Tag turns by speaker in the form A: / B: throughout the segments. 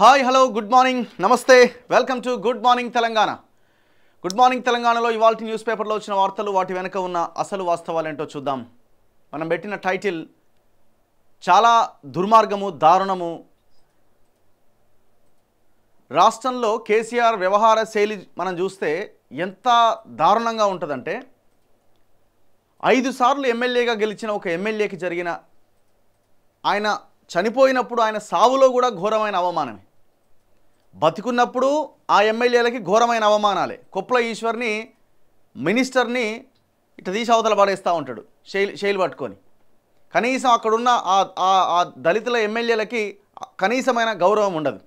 A: Hi hello good morning namaste welcome to good morning Telangana good morning తెలంగాణలో ఇవాళ news పేపర్లో వచ్చిన వార్తలు వాటి వెనుక ఉన్న అసలు వాస్తవాలేంటో చూద్దాం మనం పెట్టిన టైటిల్ చాలా దుర్మార్గము దారుణము రాష్ట్రంలో కేసీఆర్ వ్యవహార శైలి మనం చూస్తే ఎంత దారుణంగా ఉంటుందంటే ఐదు సార్లు ఎమ్మెల్యేగా గెలిచిన ఒక ఎమ్మెల్యేకి జరిగిన ఆయన చనిపోయినప్పుడు ఆయన సావులో కూడా ఘోరమైన అవమానమే బతికున్నప్పుడు ఆ ఎమ్మెల్యేలకి ఘోరమైన అవమానాలే కొప్పుల ఈశ్వర్ని మినిస్టర్ని ఇట్ట తీసి అవతల పడేస్తూ ఉంటాడు శైలి శైలి పట్టుకొని కనీసం అక్కడున్న ఆ దళితుల ఎమ్మెల్యేలకి కనీసమైన గౌరవం ఉండదు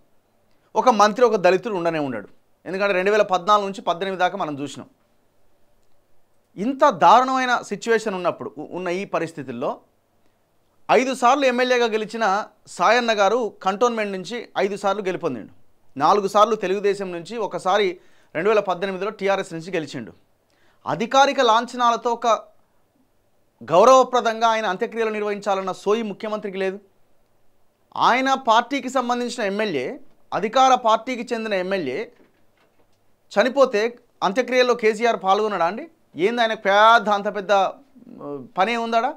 A: ఒక మంత్రి ఒక దళితుడు ఉండనే ఉండడు ఎందుకంటే రెండు వేల పద్నాలుగు నుంచి పద్దెనిమిది దాకా మనం చూసినాం ఇంత దారుణమైన సిచ్యువేషన్ ఉన్నప్పుడు ఉన్న ఈ పరిస్థితుల్లో ఐదు సార్లు ఎమ్మెల్యేగా గెలిచిన సాయన్న గారు కంటోన్మెంట్ నుంచి ఐదు సార్లు గెలుపొందిండు నాలుగు సార్లు తెలుగుదేశం నుంచి ఒకసారి రెండు వేల పద్దెనిమిదిలో టీఆర్ఎస్ నుంచి గెలిచిండు అధికారిక లాంఛనాలతో ఒక గౌరవప్రదంగా ఆయన అంత్యక్రియలు నిర్వహించాలన్న సోయి ముఖ్యమంత్రికి లేదు ఆయన పార్టీకి సంబంధించిన ఎమ్మెల్యే అధికార పార్టీకి చెందిన ఎమ్మెల్యే చనిపోతే అంత్యక్రియల్లో కేసీఆర్ పాల్గొన్నాడా అండి ఏంది ఆయన పెద్ద అంత పెద్ద పనే ఉందాడా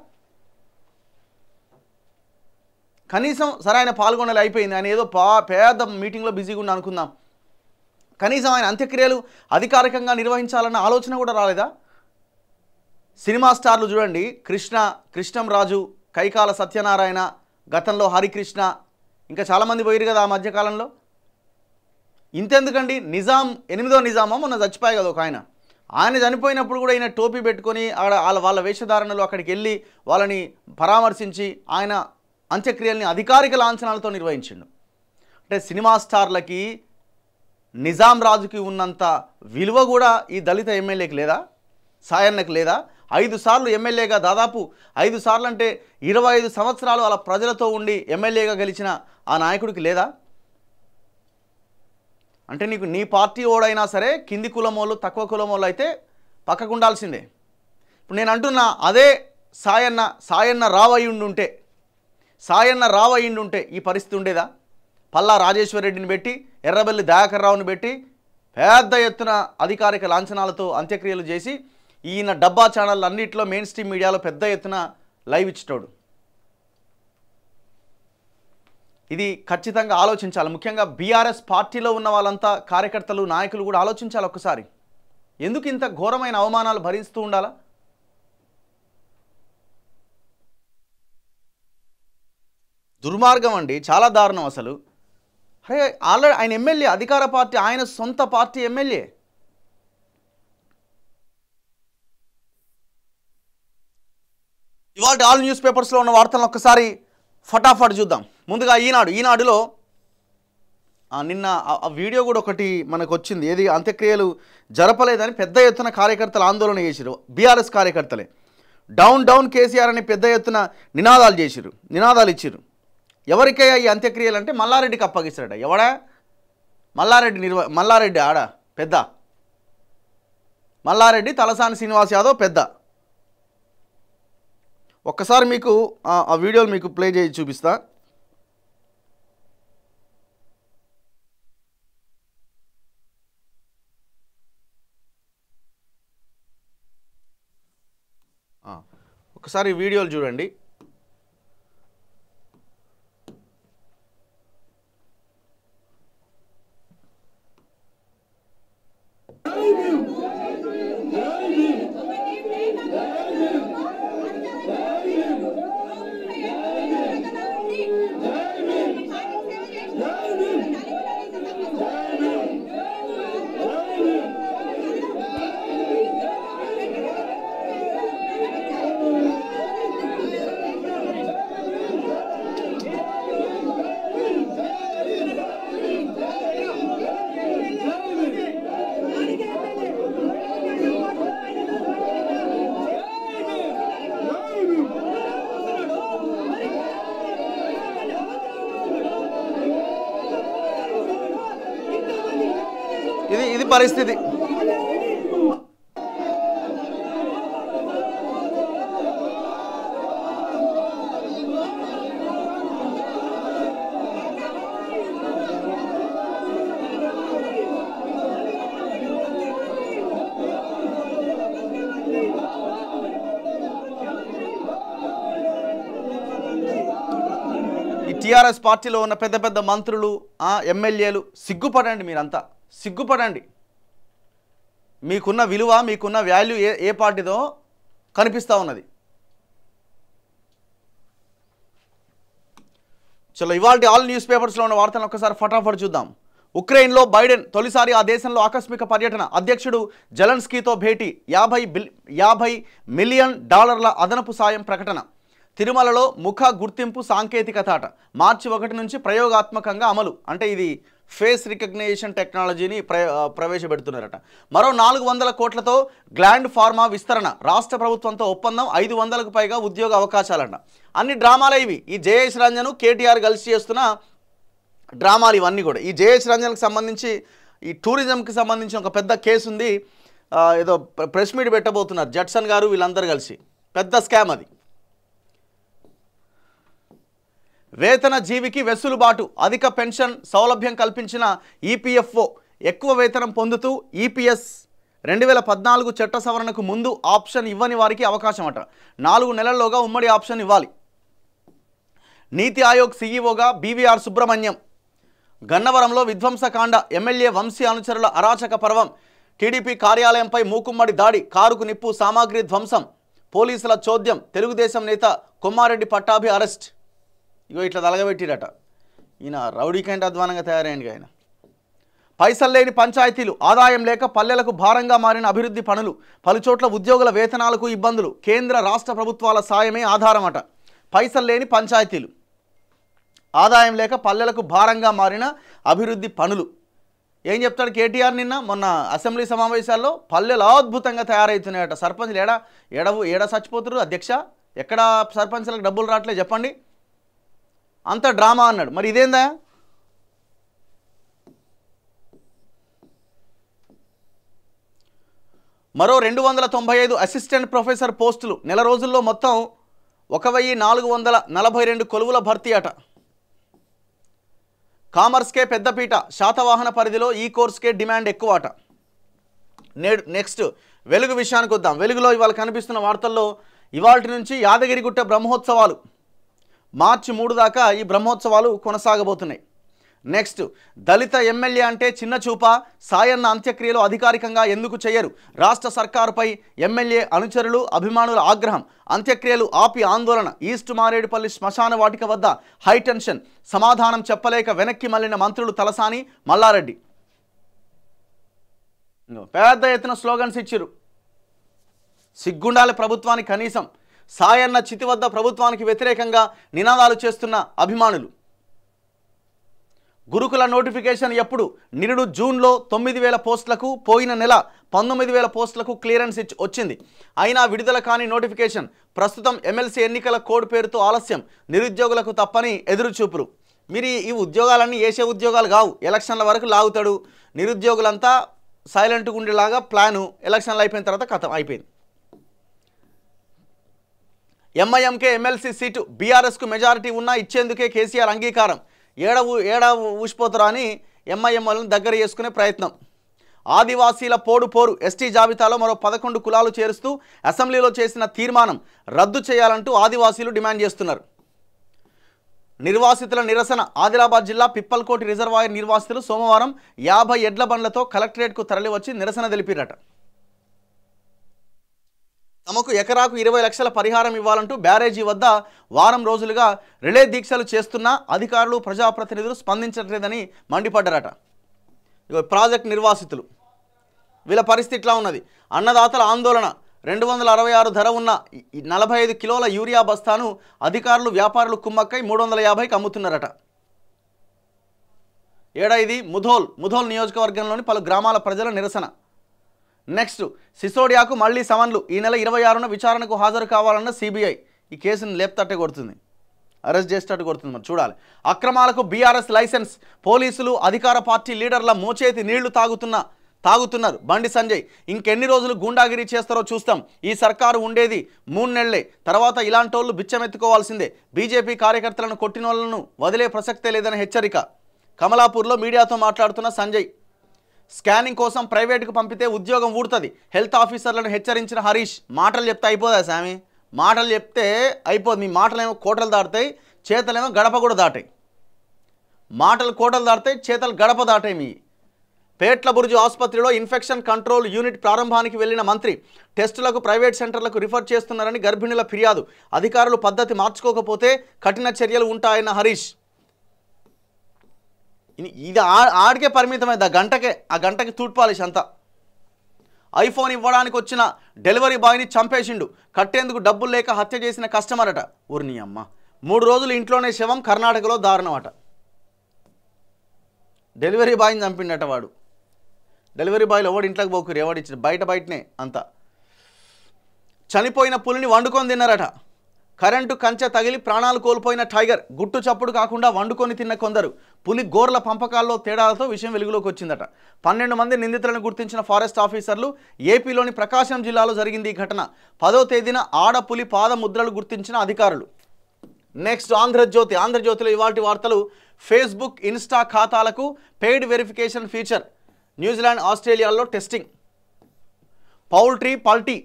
A: కనీసం సరే ఆయన పాల్గొనాలి అయిపోయింది ఆయన ఏదో పా పేద మీటింగ్లో బిజీగా ఉండి అనుకుందాం కనీసం ఆయన అంత్యక్రియలు అధికారికంగా నిర్వహించాలన్న ఆలోచన కూడా రాలేదా సినిమా స్టార్లు చూడండి కృష్ణ కృష్ణంరాజు కైకాల సత్యనారాయణ గతంలో హరికృష్ణ ఇంకా చాలామంది పోయారు కదా ఆ మధ్యకాలంలో ఇంతెందుకండి నిజాం ఎనిమిదో నిజామో మొన్న చచ్చిపోయి కదా ఒక ఆయన ఆయన చనిపోయినప్పుడు కూడా ఈయన టోపీ పెట్టుకొని వాళ్ళ వాళ్ళ వేషధారణలో అక్కడికి వెళ్ళి వాళ్ళని పరామర్శించి ఆయన అంత్యక్రియల్ని అధికారిక లాంఛనాలతో నిర్వహించిండు అంటే సినిమా స్టార్లకి నిజాం రాజుకి ఉన్నంత విలువ కూడా ఈ దళిత ఎమ్మెల్యేకి లేదా సాయన్నకు లేదా ఐదు సార్లు ఎమ్మెల్యేగా దాదాపు ఐదు సార్లు అంటే ఇరవై ఐదు సంవత్సరాలు అలా ప్రజలతో ఉండి ఎమ్మెల్యేగా గెలిచిన ఆ నాయకుడికి లేదా అంటే నీకు నీ పార్టీ ఓడైనా సరే కింది కులమోళ్ళు తక్కువ కులమోళ్ళు అయితే పక్కకు ఉండాల్సిందే ఇప్పుడు నేను అంటున్నా అదే సాయన్న సాయన్న రావయ్యుండుంటే సాయన్న ఉంటే ఈ పరిస్థితి ఉండేదా పల్లా రాజేశ్వరరెడ్డిని పెట్టి ఎర్రబెల్లి దయాకర్ రావుని పెట్టి పెద్ద ఎత్తున అధికారిక లాంఛనాలతో అంత్యక్రియలు చేసి ఈయన డబ్బా ఛానల్ అన్నింటిలో మెయిన్ స్ట్రీమ్ మీడియాలో పెద్ద ఎత్తున లైవ్ ఇచ్చేటోడు ఇది ఖచ్చితంగా ఆలోచించాలి ముఖ్యంగా బీఆర్ఎస్ పార్టీలో ఉన్న వాళ్ళంతా కార్యకర్తలు నాయకులు కూడా ఆలోచించాలి ఒక్కసారి ఎందుకు ఇంత ఘోరమైన అవమానాలు భరిస్తూ ఉండాలా దుర్మార్గం అండి చాలా దారుణం అసలు అరే ఆల్రెడీ ఆయన ఎమ్మెల్యే అధికార పార్టీ ఆయన సొంత పార్టీ ఎమ్మెల్యే ఇవాళ ఆల్ న్యూస్ పేపర్స్లో ఉన్న వార్తలను ఒక్కసారి ఫటాఫట్ చూద్దాం ముందుగా ఈనాడు ఈనాడులో నిన్న ఆ వీడియో కూడా ఒకటి మనకు వచ్చింది ఏది అంత్యక్రియలు జరపలేదని పెద్ద ఎత్తున కార్యకర్తలు ఆందోళన చేశారు బీఆర్ఎస్ కార్యకర్తలే డౌన్ డౌన్ కేసీఆర్ అని పెద్ద ఎత్తున నినాదాలు చేశారు నినాదాలు ఇచ్చారు ఎవరికయ్యా ఈ అంత్యక్రియలు అంటే మల్లారెడ్డికి అప్పగిస్తాడ ఎవడా మల్లారెడ్డి నిర్వ మల్లారెడ్డి ఆడ పెద్ద మల్లారెడ్డి తలసాని శ్రీనివాస్ యాదవ్ పెద్ద ఒక్కసారి మీకు ఆ వీడియోలు మీకు ప్లే చేసి చూపిస్తా ఒకసారి వీడియోలు చూడండి You. పరిస్థితి టీఆర్ఎస్ పార్టీలో ఉన్న పెద్ద పెద్ద మంత్రులు ఎమ్మెల్యేలు సిగ్గుపడండి మీరంతా సిగ్గుపడండి మీకున్న విలువ మీకున్న వాల్యూ ఏ ఏ పార్టీదో కనిపిస్తూ ఉన్నది చలో ఇవాళ ఆల్ న్యూస్ పేపర్స్లో ఉన్న వార్తను ఒకసారి ఫటాఫట్ చూద్దాం ఉక్రెయిన్లో బైడెన్ తొలిసారి ఆ దేశంలో ఆకస్మిక పర్యటన అధ్యక్షుడు జలన్స్కీతో భేటీ యాభై బిల్ యాభై మిలియన్ డాలర్ల అదనపు సాయం ప్రకటన తిరుమలలో ముఖ గుర్తింపు సాంకేతికత మార్చి ఒకటి నుంచి ప్రయోగాత్మకంగా అమలు అంటే ఇది ఫేస్ రికగ్నైజేషన్ టెక్నాలజీని ప్ర ప్రవేశపెడుతున్నారట మరో నాలుగు వందల కోట్లతో గ్లాండ్ ఫార్మా విస్తరణ రాష్ట్ర ప్రభుత్వంతో ఒప్పందం ఐదు వందలకు పైగా ఉద్యోగ అవకాశాలంట అన్ని డ్రామాలు ఇవి ఈ జేఎస్ రంజన్ కేటీఆర్ కలిసి చేస్తున్న డ్రామాలు ఇవన్నీ కూడా ఈ జేఎస్ రంజన్కి సంబంధించి ఈ టూరిజంకి సంబంధించిన ఒక పెద్ద కేసు ఉంది ఏదో ప్రెస్ మీట్ పెట్టబోతున్నారు జడ్సన్ గారు వీళ్ళందరూ కలిసి పెద్ద స్కామ్ అది వేతన జీవికి వెసులుబాటు అధిక పెన్షన్ సౌలభ్యం కల్పించిన ఈపీఎఫ్ఓ ఎక్కువ వేతనం పొందుతూ ఈపీఎస్ రెండు వేల పద్నాలుగు చట్ట సవరణకు ముందు ఆప్షన్ ఇవ్వని వారికి అవకాశం అట నాలుగు నెలల్లోగా ఉమ్మడి ఆప్షన్ ఇవ్వాలి నీతి ఆయోగ్ సీఈఓగా బీవీఆర్ సుబ్రహ్మణ్యం గన్నవరంలో విధ్వంసకాండ ఎమ్మెల్యే వంశీ అనుచరుల అరాచక పర్వం టీడీపీ కార్యాలయంపై మూకుమ్మడి దాడి కారుకు నిప్పు సామాగ్రి ధ్వంసం పోలీసుల చోద్యం తెలుగుదేశం నేత కొమ్మారెడ్డి పట్టాభి అరెస్ట్ ఇగో ఇట్లా తలగబెట్టిరట ఈయన రౌడీ కంటే అధ్వానంగా తయారైంది ఆయన పైసలు లేని పంచాయతీలు ఆదాయం లేక పల్లెలకు భారంగా మారిన అభివృద్ధి పనులు పలుచోట్ల ఉద్యోగుల వేతనాలకు ఇబ్బందులు కేంద్ర రాష్ట్ర ప్రభుత్వాల సాయమే ఆధారమట పైసలు లేని పంచాయతీలు ఆదాయం లేక పల్లెలకు భారంగా మారిన అభివృద్ధి పనులు ఏం చెప్తాడు కేటీఆర్ నిన్న మొన్న అసెంబ్లీ సమావేశాల్లో పల్లెలు అద్భుతంగా తయారవుతున్నాయట సర్పంచ్లు ఏడా ఏడవు ఏడా చచ్చిపోతున్నారు అధ్యక్ష ఎక్కడ సర్పంచ్లకు డబ్బులు రావట్లే చెప్పండి అంత డ్రామా అన్నాడు మరి ఇదేందా మరో రెండు వందల తొంభై ఐదు అసిస్టెంట్ ప్రొఫెసర్ పోస్టులు నెల రోజుల్లో మొత్తం ఒక వెయ్యి నాలుగు వందల నలభై రెండు కొలువుల భర్తీ అట కామర్స్కే పెద్దపీట శాతవాహన పరిధిలో ఈ కోర్సుకే డిమాండ్ ఎక్కువ అట నేడు నెక్స్ట్ వెలుగు విషయానికి వద్దాం వెలుగులో ఇవాళ కనిపిస్తున్న వార్తల్లో ఇవాటి నుంచి యాదగిరిగుట్ట బ్రహ్మోత్సవాలు మార్చి మూడు దాకా ఈ బ్రహ్మోత్సవాలు కొనసాగబోతున్నాయి నెక్స్ట్ దళిత ఎమ్మెల్యే అంటే చిన్న చూప సాయన్న అంత్యక్రియలు అధికారికంగా ఎందుకు చేయరు రాష్ట్ర సర్కారుపై ఎమ్మెల్యే అనుచరులు అభిమానుల ఆగ్రహం అంత్యక్రియలు ఆపి ఆందోళన ఈస్ట్ మారేడుపల్లి శ్మశాన వాటిక వద్ద హైటెన్షన్ సమాధానం చెప్పలేక వెనక్కి మళ్ళిన మంత్రులు తలసాని మల్లారెడ్డి పెద్ద ఎత్తున స్లోగన్స్ ఇచ్చిరు సిగ్గుండాలి ప్రభుత్వానికి కనీసం సాయన్న చితి వద్ద ప్రభుత్వానికి వ్యతిరేకంగా నినాదాలు చేస్తున్న అభిమానులు గురుకుల నోటిఫికేషన్ ఎప్పుడు నిరుడు జూన్లో తొమ్మిది వేల పోస్టులకు పోయిన నెల పంతొమ్మిది వేల పోస్టులకు క్లియరెన్స్ ఇచ్చి వచ్చింది అయినా విడుదల కాని నోటిఫికేషన్ ప్రస్తుతం ఎమ్మెల్సీ ఎన్నికల కోడ్ పేరుతో ఆలస్యం నిరుద్యోగులకు తప్పని ఎదురుచూపురు మీరు ఈ ఉద్యోగాలన్నీ ఏసే ఉద్యోగాలు కావు ఎలక్షన్ల వరకు లాగుతాడు నిరుద్యోగులంతా సైలెంట్గా ఉండేలాగా ప్లాను ఎలక్షన్లు అయిపోయిన తర్వాత కథం అయిపోయింది ఎంఐఎంకే ఎమ్మెల్సీ సీటు బీఆర్ఎస్కు మెజారిటీ ఉన్నా ఇచ్చేందుకే కేసీఆర్ అంగీకారం ఏడ ఏడ ఊసిపోతారా అని ఎంఐఎంలను దగ్గర చేసుకునే ప్రయత్నం ఆదివాసీల పోడు పోరు ఎస్టీ జాబితాలో మరో పదకొండు కులాలు చేరుస్తూ అసెంబ్లీలో చేసిన తీర్మానం రద్దు చేయాలంటూ ఆదివాసీలు డిమాండ్ చేస్తున్నారు నిర్వాసితుల నిరసన ఆదిలాబాద్ జిల్లా పిప్పల్కోటి రిజర్వాయర్ నిర్వాసితులు సోమవారం యాభై ఎడ్ల బండ్లతో కలెక్టరేట్కు తరలివచ్చి నిరసన తెలిపిరట తమకు ఎకరాకు ఇరవై లక్షల పరిహారం ఇవ్వాలంటూ బ్యారేజీ వద్ద వారం రోజులుగా రిలే దీక్షలు చేస్తున్నా అధికారులు ప్రజాప్రతినిధులు స్పందించట్లేదని మండిపడ్డారట ప్రాజెక్టు ప్రాజెక్ట్ నిర్వాసితులు వీళ్ళ పరిస్థితి ఇట్లా ఉన్నది అన్నదాతల ఆందోళన రెండు వందల అరవై ఆరు ధర ఉన్న నలభై ఐదు కిలోల యూరియా బస్తాను అధికారులు వ్యాపారులు కుమ్మక్కై మూడు వందల యాభైకి అమ్ముతున్నారట ఏడైది ముధోల్ ముధోల్ నియోజకవర్గంలోని పలు గ్రామాల ప్రజల నిరసన నెక్స్ట్ సిసోడియాకు మళ్లీ సమన్లు ఈ నెల ఇరవై ఆరున విచారణకు హాజరు కావాలన్న సిబిఐ ఈ కేసును లేపుతట్టే కొడుతుంది అరెస్ట్ చేసేటట్టు కొడుతుంది మరి చూడాలి అక్రమాలకు బీఆర్ఎస్ లైసెన్స్ పోలీసులు అధికార పార్టీ లీడర్ల మోచేతి నీళ్లు తాగుతున్న తాగుతున్నారు బండి సంజయ్ ఇంకెన్ని రోజులు గూండాగిరి చేస్తారో చూస్తాం ఈ సర్కారు ఉండేది మూడు నెలలే తర్వాత ఇలాంటి వాళ్ళు బిచ్చమెత్తుకోవాల్సిందే బీజేపీ కార్యకర్తలను వాళ్ళను వదిలే ప్రసక్తే లేదని హెచ్చరిక కమలాపూర్లో మీడియాతో మాట్లాడుతున్న సంజయ్ స్కానింగ్ కోసం ప్రైవేట్కు పంపితే ఉద్యోగం ఊడుతుంది హెల్త్ ఆఫీసర్లను హెచ్చరించిన హరీష్ మాటలు చెప్తే అయిపోదా స్వామి మాటలు చెప్తే అయిపోదు మీ మాటలేమో కోటలు దాటుతాయి చేతలేమో గడప కూడా దాటాయి మాటలు కోటలు దాటుతాయి చేతలు గడప దాటాయి మీ పేట్ల బుర్జు ఆసుపత్రిలో ఇన్ఫెక్షన్ కంట్రోల్ యూనిట్ ప్రారంభానికి వెళ్లిన మంత్రి టెస్టులకు ప్రైవేట్ సెంటర్లకు రిఫర్ చేస్తున్నారని గర్భిణుల ఫిర్యాదు అధికారులు పద్ధతి మార్చుకోకపోతే కఠిన చర్యలు ఉంటాయన్న హరీష్ ఇది ఆడికే పరిమితమైంది ఆ గంటకే ఆ గంటకి తూట్పాలిష్ అంతా ఐఫోన్ ఇవ్వడానికి వచ్చిన డెలివరీ బాయ్ని చంపేసిండు కట్టేందుకు డబ్బులు లేక హత్య చేసిన కస్టమర్ అట ఊరిని అమ్మ మూడు రోజులు ఇంట్లోనే శవం కర్ణాటకలో దారుణం అట డెలివరీ బాయ్ని చంపిండట వాడు డెలివరీ బాయ్లు ఎవడు ఇంట్లోకి పోకురు ఎవడిచ్చిన బయట బయటనే అంత చనిపోయిన పులిని వండుకొని తిన్నారట కరెంటు కంచె తగిలి ప్రాణాలు కోల్పోయిన టైగర్ గుట్టు చప్పుడు కాకుండా వండుకొని తిన్న కొందరు పులి గోర్ల పంపకాల్లో తేడాలతో విషయం వెలుగులోకి వచ్చిందట పన్నెండు మంది నిందితులను గుర్తించిన ఫారెస్ట్ ఆఫీసర్లు ఏపీలోని ప్రకాశం జిల్లాలో జరిగింది ఈ ఘటన పదో తేదీన ఆడపులి పాదముద్రలు గుర్తించిన అధికారులు నెక్స్ట్ ఆంధ్రజ్యోతి ఆంధ్రజ్యోతిలో ఇవాటి వార్తలు ఫేస్బుక్ ఇన్స్టా ఖాతాలకు పెయిడ్ వెరిఫికేషన్ ఫీచర్ న్యూజిలాండ్ ఆస్ట్రేలియాలో టెస్టింగ్ పౌల్ట్రీ పల్టీ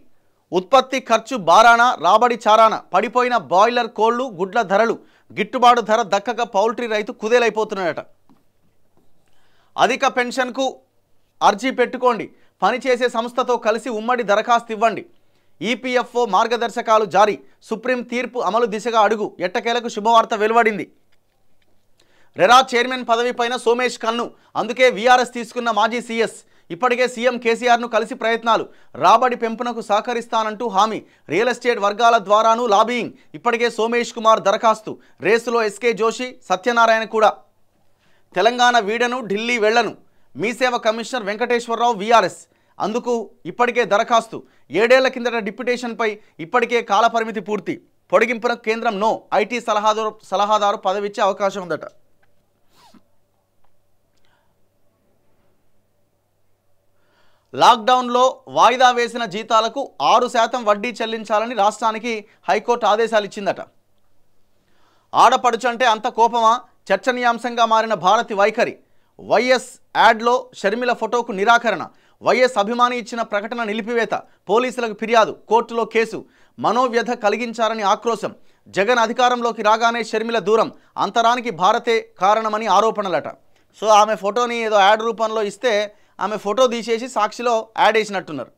A: ఉత్పత్తి ఖర్చు బారాన రాబడి చారాన పడిపోయిన బాయిలర్ కోళ్లు గుడ్ల ధరలు గిట్టుబాటు ధర దక్కక పౌల్ట్రీ రైతు కుదేలైపోతున్నాడట అధిక పెన్షన్కు అర్జీ పెట్టుకోండి పనిచేసే సంస్థతో కలిసి ఉమ్మడి దరఖాస్తు ఇవ్వండి ఈపీఎఫ్ఓ మార్గదర్శకాలు జారీ సుప్రీం తీర్పు అమలు దిశగా అడుగు ఎట్టకేలకు శుభవార్త వెలువడింది రెరా చైర్మన్ పదవిపైన సోమేష్ కన్ను అందుకే వీఆర్ఎస్ తీసుకున్న మాజీ సీఎస్ ఇప్పటికే సీఎం కేసీఆర్ను కలిసి ప్రయత్నాలు రాబడి పెంపునకు సహకరిస్తానంటూ హామీ రియల్ ఎస్టేట్ వర్గాల ద్వారాను లాబీయింగ్ ఇప్పటికే సోమేష్ కుమార్ దరఖాస్తు రేసులో ఎస్కే జోషి సత్యనారాయణ కూడా తెలంగాణ వీడను ఢిల్లీ వెళ్లను మీసేవ కమిషనర్ వెంకటేశ్వరరావు వీఆర్ఎస్ అందుకు ఇప్పటికే దరఖాస్తు ఏడేళ్ల కిందట డిప్యుటేషన్పై ఇప్పటికే కాలపరిమితి పూర్తి పొడిగింపునకు కేంద్రం నో ఐటీ సలహాదారు సలహాదారు పదవిచ్చే అవకాశం ఉందట లాక్డౌన్లో వాయిదా వేసిన జీతాలకు ఆరు శాతం వడ్డీ చెల్లించాలని రాష్ట్రానికి హైకోర్టు ఆదేశాలు ఇచ్చిందట ఆడపడుచు అంటే అంత కోపమా చర్చనీయాంశంగా మారిన భారతి వైఖరి వైఎస్ యాడ్లో షర్మిల ఫోటోకు నిరాకరణ వైఎస్ అభిమాని ఇచ్చిన ప్రకటన నిలిపివేత పోలీసులకు ఫిర్యాదు కోర్టులో కేసు మనోవ్యధ కలిగించారని ఆక్రోశం జగన్ అధికారంలోకి రాగానే షర్మిల దూరం అంతరానికి భారతే కారణమని ఆరోపణలట సో ఆమె ఫోటోని ఏదో యాడ్ రూపంలో ఇస్తే ఆమె ఫోటో తీసేసి సాక్షిలో యాడ్ వేసినట్టున్నారు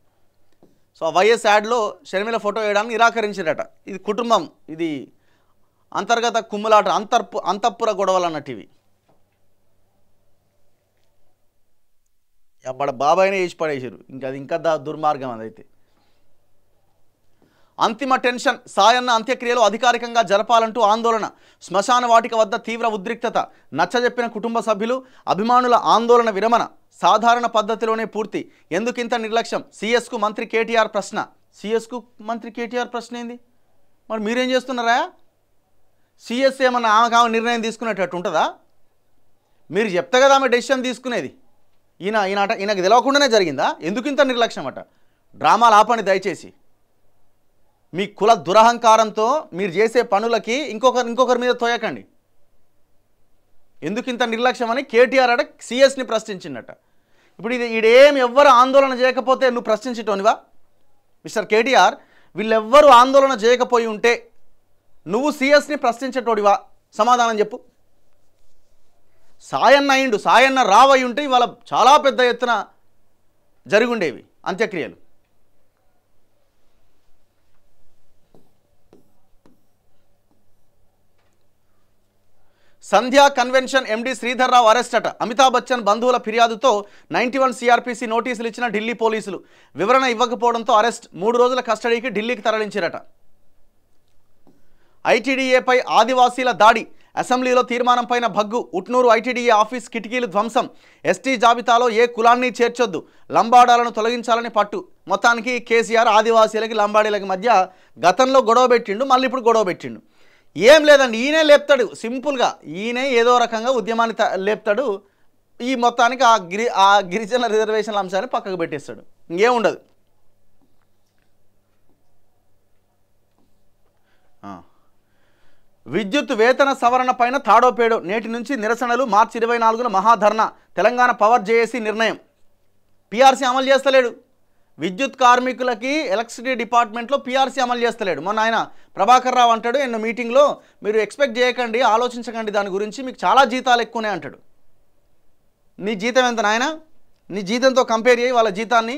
A: సో వైఎస్ యాడ్లో షర్మిల ఫోటో వేయడానికి నిరాకరించారట ఇది కుటుంబం ఇది అంతర్గత కుమ్ములాట అంతర్పు అంతఃపుర గొడవలు అన్నట్టు ఇవి అప్పుడు బాబాయినే వేసి పడేసారు ఇంకా అది ఇంకా దా దుర్మార్గం అదైతే అంతిమ టెన్షన్ సాయన్న అంత్యక్రియలు అధికారికంగా జరపాలంటూ ఆందోళన శ్మశాన వాటిక వద్ద తీవ్ర ఉద్రిక్తత నచ్చజెప్పిన కుటుంబ సభ్యులు అభిమానుల ఆందోళన విరమణ సాధారణ పద్ధతిలోనే పూర్తి ఎందుకింత నిర్లక్ష్యం సిఎస్కు మంత్రి కేటీఆర్ ప్రశ్న సీఎస్కు మంత్రి కేటీఆర్ ప్రశ్న ఏంది మరి మీరేం చేస్తున్నారా సీఎస్ ఏమన్నా ఆమె కావ నిర్ణయం తీసుకునేటట్టు ఉంటుందా మీరు చెప్తే కదా ఆమె డెసిషన్ తీసుకునేది ఈయన ఈయన ఈయనకు తెలవకుండానే జరిగిందా ఎందుకు ఇంత నిర్లక్ష్యం అట డ్రామాలు ఆపని దయచేసి మీ కుల దురహంకారంతో మీరు చేసే పనులకి ఇంకొకరు ఇంకొకరి మీద తోయకండి ఎందుకు ఇంత నిర్లక్ష్యం అని కేటీఆర్ అడ సిఎస్ని ప్రశ్నించిందట ఇప్పుడు ఇది ఈడేం ఎవ్వరు ఆందోళన చేయకపోతే నువ్వు ప్రశ్నించటోనివా మిస్టర్ కేటీఆర్ వీళ్ళెవ్వరూ ఆందోళన చేయకపోయి ఉంటే నువ్వు సిఎస్ని ప్రశ్నించేటోడివా సమాధానం చెప్పు సాయన్న అయిండు సాయన్న ఉంటే ఇవాళ చాలా పెద్ద ఎత్తున ఉండేవి అంత్యక్రియలు Sandhya convention MD Sridhar Rao arrest అట అమితాబ్ బచ్చన్ బంధువుల ఫిర్యాదుతో నైన్టీ వన్ సీఆర్పీసీ నోటీసులు ఇచ్చిన ఢిల్లీ పోలీసులు వివరణ ఇవ్వకపోవడంతో అరెస్ట్ మూడు రోజుల కస్టడీకి ఢిల్లీకి తరలించారట ఐటీడీఏపై ఆదివాసీల దాడి అసెంబ్లీలో తీర్మానంపైన భగ్గు ఉట్నూరు ఐటీడీఏ ఆఫీస్ కిటికీలు ధ్వంసం ఎస్టీ జాబితాలో ఏ కులాన్ని చేర్చొద్దు లంబాడాలను తొలగించాలని పట్టు మొత్తానికి కేసీఆర్ ఆదివాసీలకి లంబాడీలకి మధ్య గతంలో గొడవ పెట్టిండు మళ్ళీ ఇప్పుడు గొడవ పెట్టిండు ఏం లేదండి ఈయనే లేపుతాడు సింపుల్గా ఈయనే ఏదో రకంగా ఉద్యమాన్ని లేపుతాడు ఈ మొత్తానికి ఆ గిరి ఆ గిరిజన రిజర్వేషన్ల అంశాన్ని పక్కకు పెట్టేస్తాడు ఇంకేం ఉండదు విద్యుత్ వేతన సవరణ పైన తాడోపేడో నేటి నుంచి నిరసనలు మార్చి ఇరవై నాలుగున మహాధర్ణ తెలంగాణ పవర్ జేఏసీ నిర్ణయం పీఆర్సీ అమలు చేస్తలేడు విద్యుత్ కార్మికులకి ఎలక్ట్రిసిటీ డిపార్ట్మెంట్లో పీఆర్సీ అమలు చేస్తలేడు మొన్న ఆయన ప్రభాకర్ రావు అంటాడు నిన్న మీటింగ్లో మీరు ఎక్స్పెక్ట్ చేయకండి ఆలోచించకండి దాని గురించి మీకు చాలా జీతాలు ఎక్కువనే అంటాడు నీ జీతం ఎంత నాయన నీ జీతంతో కంపేర్ చేయి వాళ్ళ జీతాన్ని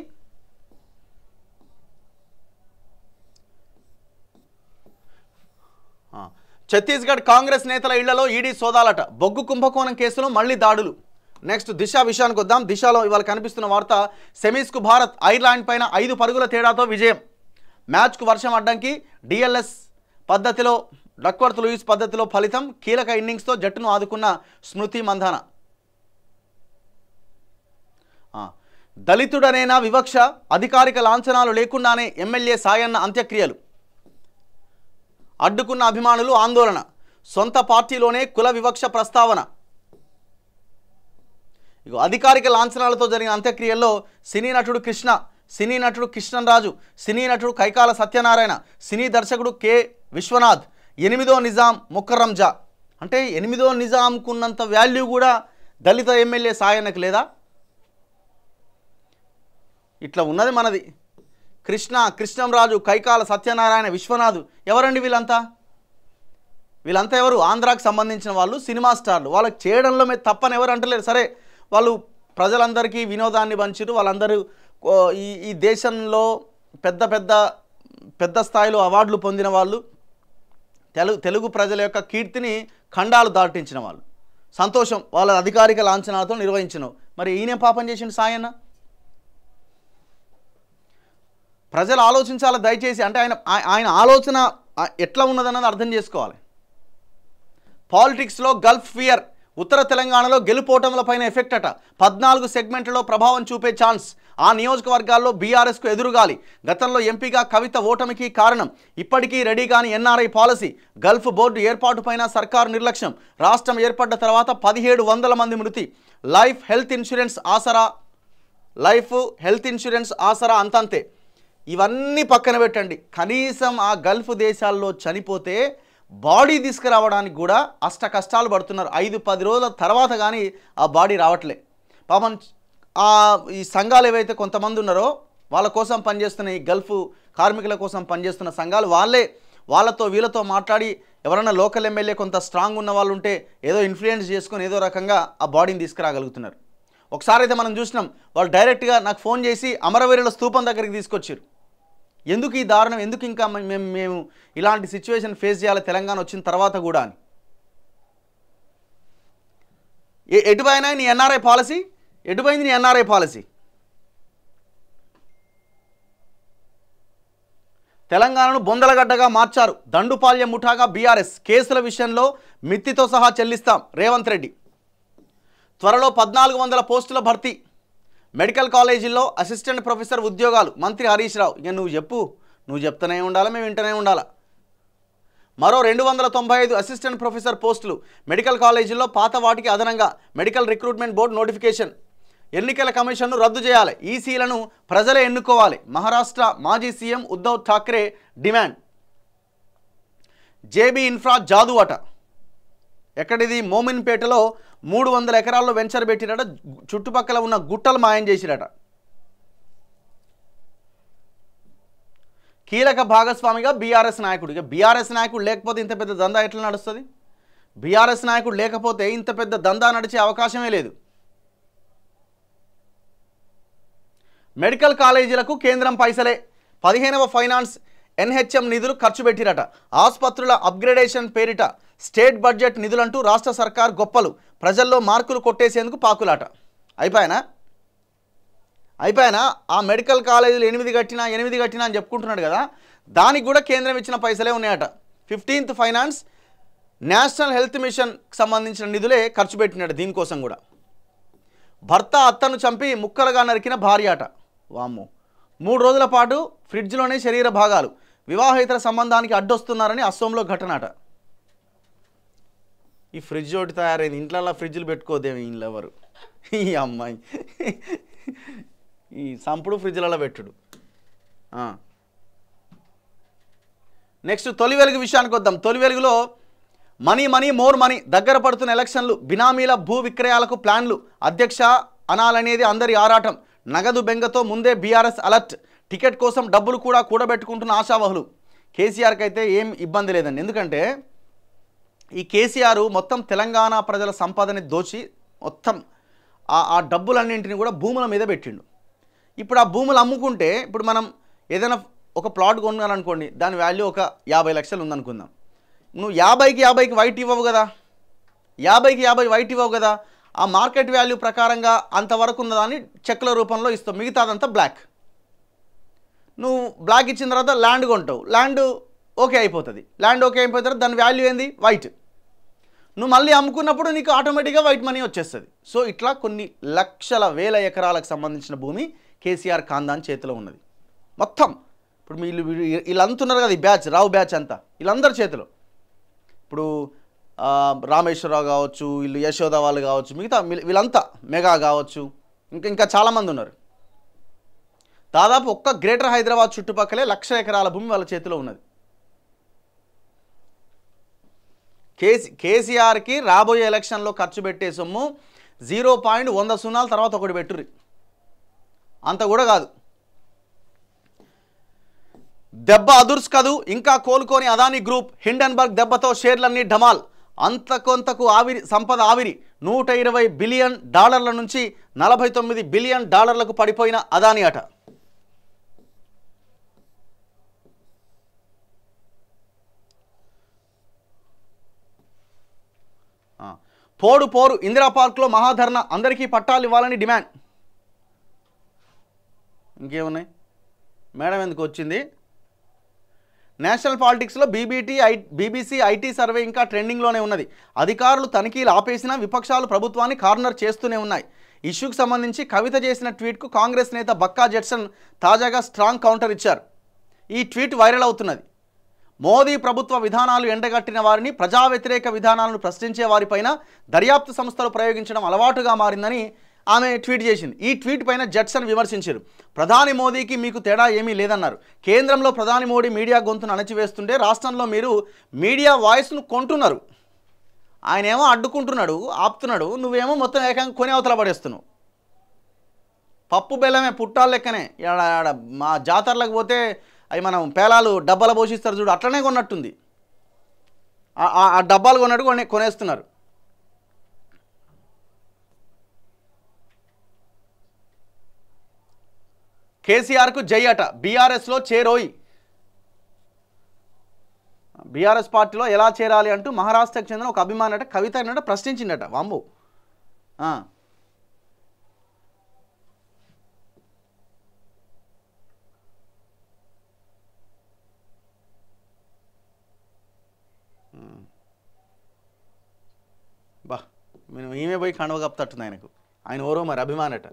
A: ఛత్తీస్గఢ్ కాంగ్రెస్ నేతల ఇళ్లలో ఈడీ సోదాలట బొగ్గు కుంభకోణం కేసులో మళ్లీ దాడులు నెక్స్ట్ దిశ విషయానికి వద్దాం దిశలో ఇవాళ కనిపిస్తున్న వార్త సెమీస్కు భారత్ ఐర్లాండ్ పైన ఐదు పరుగుల తేడాతో విజయం మ్యాచ్కు వర్షం అడ్డంకి డిఎల్ఎస్ పద్ధతిలో డక్వర్త్ లూయిస్ పద్ధతిలో ఫలితం కీలక ఇన్నింగ్స్తో జట్టును ఆదుకున్న స్మృతి మంధాన దళితుడనేనా వివక్ష అధికారిక లాంఛనాలు లేకుండానే ఎమ్మెల్యే సాయన్న అంత్యక్రియలు అడ్డుకున్న అభిమానులు ఆందోళన సొంత పార్టీలోనే కుల వివక్ష ప్రస్తావన ఇక అధికారిక లాంఛనాలతో జరిగిన అంత్యక్రియల్లో సినీ నటుడు కృష్ణ సినీ నటుడు కిషన్ రాజు సినీ నటుడు కైకాల సత్యనారాయణ సినీ దర్శకుడు కె విశ్వనాథ్ ఎనిమిదో నిజాం ముక్కర్రంజా అంటే ఎనిమిదో నిజాంకున్నంత వాల్యూ కూడా దళిత ఎమ్మెల్యే సాయనకు లేదా ఇట్లా ఉన్నది మనది కృష్ణ కృష్ణంరాజు కైకాల సత్యనారాయణ విశ్వనాథ్ ఎవరండి వీళ్ళంతా వీళ్ళంతా ఎవరు ఆంధ్రాకు సంబంధించిన వాళ్ళు సినిమా స్టార్లు వాళ్ళకి చేయడంలో మీద తప్పని ఎవరు అంటలేరు సరే వాళ్ళు ప్రజలందరికీ వినోదాన్ని పంచారు వాళ్ళందరూ ఈ ఈ దేశంలో పెద్ద పెద్ద పెద్ద స్థాయిలో అవార్డులు పొందిన వాళ్ళు తెలుగు తెలుగు ప్రజల యొక్క కీర్తిని ఖండాలు దాటించిన వాళ్ళు సంతోషం వాళ్ళ అధికారిక లాంఛనాలతో నిర్వహించను మరి ఈయనే పాపం చేసిన సాయన్న ప్రజలు ఆలోచించాలి దయచేసి అంటే ఆయన ఆయన ఆలోచన ఎట్లా ఉన్నదన్నది అర్థం చేసుకోవాలి పాలిటిక్స్లో గల్ఫ్ ఫియర్ ఉత్తర తెలంగాణలో పైన ఎఫెక్ట్ అట పద్నాలుగు సెగ్మెంట్లలో ప్రభావం చూపే ఛాన్స్ ఆ నియోజకవర్గాల్లో బీఆర్ఎస్కు ఎదురుగాలి గతంలో ఎంపీగా కవిత ఓటమికి కారణం ఇప్పటికీ రెడీ కాని ఎన్ఆర్ఐ పాలసీ గల్ఫ్ బోర్డు ఏర్పాటుపైన సర్కారు నిర్లక్ష్యం రాష్ట్రం ఏర్పడ్డ తర్వాత పదిహేడు వందల మంది మృతి life health insurance Aasara life health insurance Aasara అంతంతే ఇవన్నీ పక్కన పెట్టండి కనీసం ఆ గల్ఫ్ దేశాల్లో చనిపోతే బాడీ తీసుకురావడానికి కూడా అష్ట కష్టాలు పడుతున్నారు ఐదు పది రోజుల తర్వాత కానీ ఆ బాడీ రావట్లే పాపం ఆ ఈ సంఘాలు ఏవైతే కొంతమంది ఉన్నారో వాళ్ళ కోసం పనిచేస్తున్న ఈ గల్ఫ్ కార్మికుల కోసం పనిచేస్తున్న సంఘాలు వాళ్ళే వాళ్ళతో వీళ్ళతో మాట్లాడి ఎవరైనా లోకల్ ఎమ్మెల్యే కొంత స్ట్రాంగ్ ఉన్న వాళ్ళు ఉంటే ఏదో ఇన్ఫ్లుయెన్స్ చేసుకొని ఏదో రకంగా ఆ బాడీని తీసుకురాగలుగుతున్నారు ఒకసారి అయితే మనం చూసినాం వాళ్ళు డైరెక్ట్గా నాకు ఫోన్ చేసి అమరవీరుల స్థూపం దగ్గరికి తీసుకొచ్చారు ఎందుకు ఈ దారుణం ఎందుకు ఇంకా మేము మేము ఇలాంటి సిచ్యువేషన్ ఫేస్ చేయాలి తెలంగాణ వచ్చిన తర్వాత కూడా అని ఎటుపోయినా నీ ఎన్ఆర్ఐ పాలసీ ఎటుపోయింది నీ ఎన్ఆర్ఐ పాలసీ తెలంగాణను బొందలగడ్డగా మార్చారు దండుపాల్య ముఠాగా బీఆర్ఎస్ కేసుల విషయంలో మిత్తితో సహా చెల్లిస్తాం రేవంత్ రెడ్డి త్వరలో పద్నాలుగు వందల పోస్టుల భర్తీ మెడికల్ కాలేజీల్లో అసిస్టెంట్ ప్రొఫెసర్ ఉద్యోగాలు మంత్రి హరీష్ రావు ఇక నువ్వు చెప్పు నువ్వు చెప్తూనే ఉండాలా మేము వింటూనే ఉండాలా మరో రెండు వందల తొంభై ఐదు అసిస్టెంట్ ప్రొఫెసర్ పోస్టులు మెడికల్ కాలేజీల్లో పాత వాటికి అదనంగా మెడికల్ రిక్రూట్మెంట్ బోర్డు నోటిఫికేషన్ ఎన్నికల కమిషన్ను రద్దు చేయాలి ఈసీలను ప్రజలే ఎన్నుకోవాలి మహారాష్ట్ర మాజీ CM Uddhav Thackeray demand JB infra జాదువాట ఎక్కడిది మోమిన్పేటలో మూడు వందల ఎకరాల్లో వెంచర్ పెట్టినట చుట్టుపక్కల ఉన్న గుట్టలు మాయం చేసినట కీలక భాగస్వామిగా బీఆర్ఎస్ నాయకుడు ఇక బీఆర్ఎస్ నాయకుడు లేకపోతే ఇంత పెద్ద దందా ఎట్లా నడుస్తుంది బీఆర్ఎస్ నాయకుడు లేకపోతే ఇంత పెద్ద దందా నడిచే అవకాశమే లేదు మెడికల్ కాలేజీలకు కేంద్రం పైసలే పదిహేనవ ఫైనాన్స్ ఎన్హెచ్ఎం నిధులు ఖర్చు పెట్టినట ఆసుపత్రుల అప్గ్రేడేషన్ పేరిట స్టేట్ బడ్జెట్ నిధులంటూ రాష్ట్ర సర్కార్ గొప్పలు ప్రజల్లో మార్కులు కొట్టేసేందుకు పాకులాట అయిపోయానా అయిపోయానా ఆ మెడికల్ కాలేజీలు ఎనిమిది కట్టినా ఎనిమిది కట్టినా అని చెప్పుకుంటున్నాడు కదా దానికి కూడా కేంద్రం ఇచ్చిన పైసలే ఉన్నాయట ఫిఫ్టీన్త్ ఫైనాన్స్ నేషనల్ హెల్త్ మిషన్కి సంబంధించిన నిధులే ఖర్చు పెట్టినాడు దీనికోసం కూడా భర్త అత్తను చంపి ముక్కలుగా నరికిన భార్య అట వామ్మో మూడు రోజుల పాటు ఫ్రిడ్జ్లోనే శరీర భాగాలు వివాహేతర సంబంధానికి అడ్డొస్తున్నారని అస్సోంలో ఘటన అట ఈ ఫ్రిడ్జ్ ఒకటి తయారైంది ఇంట్లో ఫ్రిడ్జ్లు పెట్టుకోదేమి ఇంట్లో ఎవరు ఈ అమ్మాయి ఈ సంపుడు ఫ్రిడ్జ్లలో పెట్టుడు నెక్స్ట్ తొలి వెలుగు విషయానికి వద్దాం తొలి వెలుగులో మనీ మనీ మోర్ మనీ దగ్గర పడుతున్న ఎలక్షన్లు బినామీల భూ విక్రయాలకు ప్లాన్లు అధ్యక్ష అనాలనేది అందరి ఆరాటం నగదు బెంగతో ముందే బీఆర్ఎస్ అలర్ట్ టికెట్ కోసం డబ్బులు కూడా కూడబెట్టుకుంటున్న ఆశావహులు కేసీఆర్కి అయితే ఏం ఇబ్బంది లేదండి ఎందుకంటే ఈ కేసీఆర్ మొత్తం తెలంగాణ ప్రజల సంపాదన దోచి మొత్తం ఆ డబ్బులన్నింటినీ కూడా భూముల మీద పెట్టిండు ఇప్పుడు ఆ భూములు అమ్ముకుంటే ఇప్పుడు మనం ఏదైనా ఒక ప్లాట్ కొనుగోలనుకోండి దాని వాల్యూ ఒక యాభై లక్షలు ఉందనుకుందాం నువ్వు యాభైకి యాభైకి వైట్ ఇవ్వవు కదా యాభైకి యాభై వైట్ ఇవ్వవు కదా ఆ మార్కెట్ వాల్యూ ప్రకారంగా అంతవరకు ఉన్నదాన్ని చెక్ల రూపంలో ఇస్తావు మిగతాదంతా బ్లాక్ నువ్వు బ్లాక్ ఇచ్చిన తర్వాత ల్యాండ్ కొంటావు ల్యాండ్ ఓకే అయిపోతుంది ల్యాండ్ ఓకే అయిపోయిన తర్వాత దాని వాల్యూ ఏంది వైట్ నువ్వు మళ్ళీ అమ్ముకున్నప్పుడు నీకు ఆటోమేటిక్గా వైట్ మనీ వచ్చేస్తుంది సో ఇట్లా కొన్ని లక్షల వేల ఎకరాలకు సంబంధించిన భూమి కేసీఆర్ ఖాందాన్ చేతిలో ఉన్నది మొత్తం ఇప్పుడు వీళ్ళు వీళ్ళంతున్నారు కదా ఈ బ్యాచ్ రావు బ్యాచ్ అంతా వీళ్ళందరి చేతిలో ఇప్పుడు రామేశ్వరరావు కావచ్చు వీళ్ళు యశోద వాళ్ళు కావచ్చు మిగతా వీళ్ళంతా మెగా కావచ్చు ఇంకా ఇంకా చాలామంది ఉన్నారు దాదాపు ఒక్క గ్రేటర్ హైదరాబాద్ చుట్టుపక్కలే లక్ష ఎకరాల భూమి వాళ్ళ చేతిలో ఉన్నది కేసీ కేసీఆర్కి రాబోయే ఎలక్షన్లో ఖర్చు పెట్టే సొమ్ము జీరో పాయింట్ వంద సున్నాల తర్వాత ఒకటి పెట్టుర్రి అంత కూడా కాదు దెబ్బ అదుర్స్ కదు ఇంకా కోలుకోని అదానీ గ్రూప్ హిండన్బర్గ్ దెబ్బతో షేర్లన్నీ ఢమాల్ అంత కొంతకు ఆవిరి సంపద ఆవిరి నూట ఇరవై బిలియన్ డాలర్ల నుంచి నలభై తొమ్మిది బిలియన్ డాలర్లకు పడిపోయిన అదానీ అట పోడు పోరు ఇందిరా పార్క్లో మహాధరణ అందరికీ పట్టాలు ఇవ్వాలని డిమాండ్ ఇంకేమున్నాయి మేడం ఎందుకు వచ్చింది నేషనల్ పాలిటిక్స్లో బీబీటీ ఐ బీబీసీ ఐటీ సర్వే ఇంకా ట్రెండింగ్లోనే ఉన్నది అధికారులు తనిఖీలు ఆపేసినా విపక్షాలు ప్రభుత్వాన్ని కార్నర్ చేస్తూనే ఉన్నాయి ఇష్యూకి సంబంధించి కవిత చేసిన ట్వీట్కు కాంగ్రెస్ నేత బక్కా జెట్సన్ తాజాగా స్ట్రాంగ్ కౌంటర్ ఇచ్చారు ఈ ట్వీట్ వైరల్ అవుతున్నది మోదీ ప్రభుత్వ విధానాలు ఎండగట్టిన వారిని ప్రజా వ్యతిరేక విధానాలను ప్రశ్నించే వారిపైన దర్యాప్తు సంస్థలు ప్రయోగించడం అలవాటుగా మారిందని ఆమె ట్వీట్ చేసింది ఈ ట్వీట్ పైన జడ్సన్ విమర్శించారు ప్రధాని మోదీకి మీకు తేడా ఏమీ లేదన్నారు కేంద్రంలో ప్రధాని మోడీ మీడియా గొంతును అణచివేస్తుంటే రాష్ట్రంలో మీరు మీడియా వాయిస్ను కొంటున్నారు ఆయన ఏమో అడ్డుకుంటున్నాడు ఆపుతున్నాడు నువ్వేమో మొత్తం ఏకంగా కొని అవతల పడేస్తున్నావు పప్పు బెల్లమే పుట్టాలు లెక్కనే మా జాతరలకు పోతే అవి మనం పేలాలు డబ్బాలు పోషిస్తారు చూడు అట్లనే కొన్నట్టుంది ఆ డబ్బాలు కొన్నట్టు కొనే కొనేస్తున్నారు కేసీఆర్కు జై అట బీఆర్ఎస్లో చేరోయి బీఆర్ఎస్ పార్టీలో ఎలా చేరాలి అంటూ మహారాష్ట్రకు చెందిన ఒక అభిమానట కవిత అన్నట ప్రశ్నించిండట వాంబు మేము ఈమె పోయి కండవ కప్పుతట్టుంది ఆయనకు ఆయన ఓరో మరి అభిమానట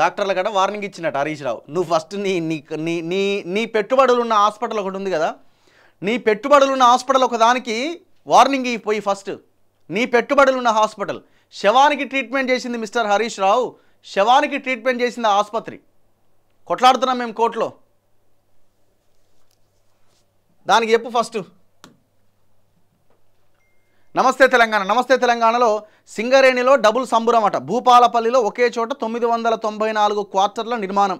A: డాక్టర్ల కట వార్నింగ్ ఇచ్చినట్టు హరీష్ రావు నువ్వు ఫస్ట్ నీ నీ నీ నీ నీ పెట్టుబడులు ఉన్న హాస్పిటల్ ఒకటి ఉంది కదా నీ పెట్టుబడులు ఉన్న హాస్పిటల్ ఒకదానికి వార్నింగ్ పోయి ఫస్ట్ నీ పెట్టుబడులు ఉన్న హాస్పిటల్ శవానికి ట్రీట్మెంట్ చేసింది మిస్టర్ హరీష్ రావు శవానికి ట్రీట్మెంట్ చేసింది ఆసుపత్రి కొట్లాడుతున్నాం మేము కోర్టులో దానికి చెప్పు ఫస్ట్ నమస్తే తెలంగాణ నమస్తే తెలంగాణలో సింగరేణిలో డబుల్ సంబురమట భూపాలపల్లిలో ఒకే చోట తొమ్మిది వందల తొంభై నాలుగు క్వార్టర్ల నిర్మాణం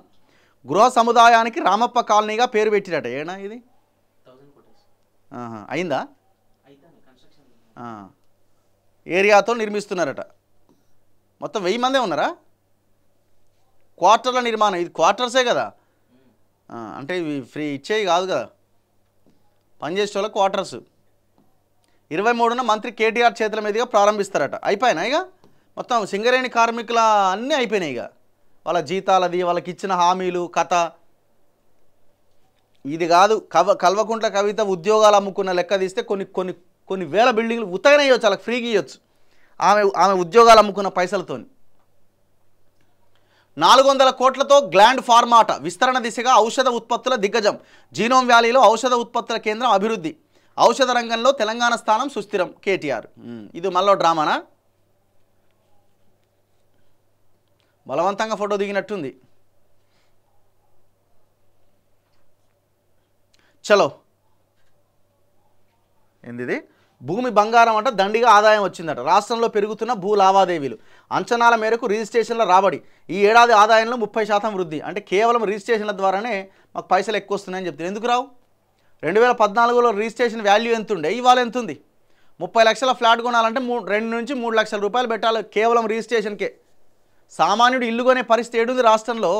A: గృహ సముదాయానికి రామప్ప కాలనీగా పేరు పెట్టిరట ఏనా ఇది అయిందా ఏరియాతో నిర్మిస్తున్నారట మొత్తం వెయ్యి మందే ఉన్నారా క్వార్టర్ల నిర్మాణం ఇది క్వార్టర్సే కదా అంటే ఇవి ఫ్రీ ఇచ్చేవి కాదు కదా పనిచేసే వాళ్ళ క్వార్టర్స్ ఇరవై మూడున మంత్రి కేటీఆర్ చేతుల మీదుగా ప్రారంభిస్తారట అయిపోయినా ఇక మొత్తం సింగరేణి కార్మికుల అన్నీ అయిపోయినాయి ఇక వాళ్ళ జీతాలది వాళ్ళకి ఇచ్చిన హామీలు కథ ఇది కాదు కవ కల్వకుంట్ల కవిత ఉద్యోగాలు అమ్ముకున్న లెక్క తీస్తే కొన్ని కొన్ని కొన్ని వేల బిల్డింగ్లు ఉత్తగానే ఇవ్వచ్చు వాళ్ళకి ఫ్రీగా ఇవ్వచ్చు ఆమె ఆమె ఉద్యోగాలు అమ్ముకున్న పైసలతో నాలుగు వందల కోట్లతో గ్లాండ్ ఫార్మాట విస్తరణ దిశగా ఔషధ ఉత్పత్తుల దిగ్గజం జీనోమ్ వ్యాలీలో ఔషధ ఉత్పత్తుల కేంద్రం అభివృద్ధి ఔషధ రంగంలో తెలంగాణ స్థానం సుస్థిరం కేటీఆర్ ఇది మళ్ళీ డ్రామానా బలవంతంగా ఫోటో దిగినట్టుంది చలో ఏంది భూమి బంగారం అంట దండిగా ఆదాయం వచ్చిందట రాష్ట్రంలో పెరుగుతున్న భూ లావాదేవీలు అంచనాల మేరకు రిజిస్ట్రేషన్ల రాబడి ఈ ఏడాది ఆదాయంలో ముప్పై శాతం వృద్ధి అంటే కేవలం రిజిస్ట్రేషన్ల ద్వారానే మాకు పైసలు ఎక్కువ వస్తున్నాయని చెప్తున్నారు ఎందుకు రావు రెండు వేల పద్నాలుగులో రిజిస్ట్రేషన్ వాల్యూ ఎంత ఉండే ఇవాళ ఎంత ఉంది ముప్పై లక్షల ఫ్లాట్ కొనాలంటే మూ రెండు నుంచి మూడు లక్షల రూపాయలు పెట్టాలి కేవలం రిజిస్ట్రేషన్కే సామాన్యుడు ఇల్లు కొనే పరిస్థితి ఏడుంది రాష్ట్రంలో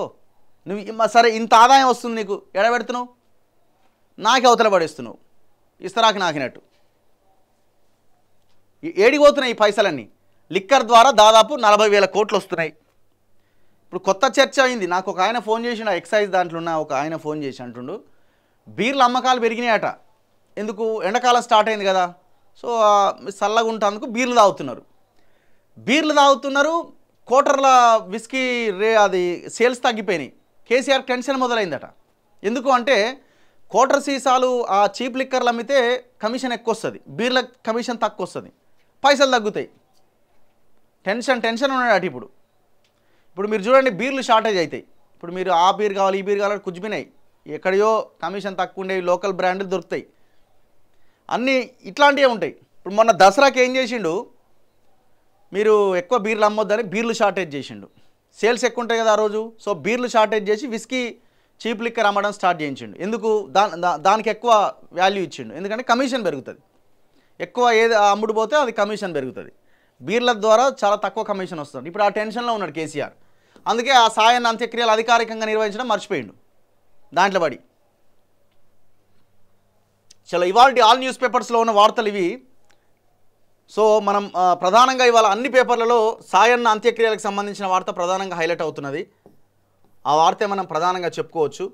A: నువ్వు సరే ఇంత ఆదాయం వస్తుంది నీకు ఎడబెడుతున్నావు నాకే అవతల పడేస్తున్నావు ఇస్తరాకు నాకినట్టు ఏడిపోతున్నాయి ఈ పైసలన్నీ లిక్కర్ ద్వారా దాదాపు నలభై వేల కోట్లు వస్తున్నాయి ఇప్పుడు కొత్త చర్చ అయింది నాకు ఒక ఆయన ఫోన్ చేసిండు ఎక్సైజ్ దాంట్లో ఉన్న ఒక ఆయన ఫోన్ చేసి అంటుండు బీర్ల అమ్మకాలు పెరిగినాయట ఎందుకు ఎండాకాలం స్టార్ట్ అయింది కదా సో చల్లగా ఉంటాందుకు బీర్లు తాగుతున్నారు బీర్లు తాగుతున్నారు కోటర్ల విస్కీ రే అది సేల్స్ తగ్గిపోయినాయి కేసీఆర్ టెన్షన్ మొదలైందట ఎందుకు అంటే కోటర్ సీసాలు ఆ చీప్ లిక్కర్లు అమ్మితే కమిషన్ ఎక్కువ వస్తుంది బీర్ల కమిషన్ తక్కువ వస్తుంది పైసలు తగ్గుతాయి టెన్షన్ టెన్షన్ ఉన్నాడు అటు ఇప్పుడు ఇప్పుడు మీరు చూడండి బీర్లు షార్టేజ్ అవుతాయి ఇప్పుడు మీరు ఆ బీర్ కావాలి ఈ బీర్ కావాలి కుజ్బినాయి ఎక్కడయో కమిషన్ తక్కువ ఉండేవి లోకల్ బ్రాండ్లు దొరుకుతాయి అన్నీ ఇట్లాంటివే ఉంటాయి ఇప్పుడు మొన్న దసరాకి ఏం చేసిండు మీరు ఎక్కువ బీర్లు అమ్మొద్దని బీర్లు షార్టేజ్ చేసిండు సేల్స్ ఎక్కువ ఉంటాయి కదా ఆ రోజు సో బీర్లు షార్టేజ్ చేసి విస్కీ చీప్ లిక్కర్ అమ్మడం స్టార్ట్ చేయించిండు ఎందుకు దానికి ఎక్కువ వాల్యూ ఇచ్చిండు ఎందుకంటే కమిషన్ పెరుగుతుంది ఎక్కువ ఏది అమ్ముడు పోతే అది కమిషన్ పెరుగుతుంది బీర్ల ద్వారా చాలా తక్కువ కమిషన్ వస్తుంది ఇప్పుడు ఆ టెన్షన్లో ఉన్నాడు కేసీఆర్ అందుకే ఆ సాయాన్ని అంత్యక్రియలు అధికారికంగా నిర్వహించడం మర్చిపోయిండు దాంట్లో పడి చాలా ఇవాళ ఆల్ న్యూస్ పేపర్స్లో ఉన్న వార్తలు ఇవి సో మనం ప్రధానంగా ఇవాళ అన్ని పేపర్లలో సాయన్న అంత్యక్రియలకు సంబంధించిన వార్త ప్రధానంగా హైలైట్ అవుతున్నది ఆ వార్త మనం ప్రధానంగా చెప్పుకోవచ్చు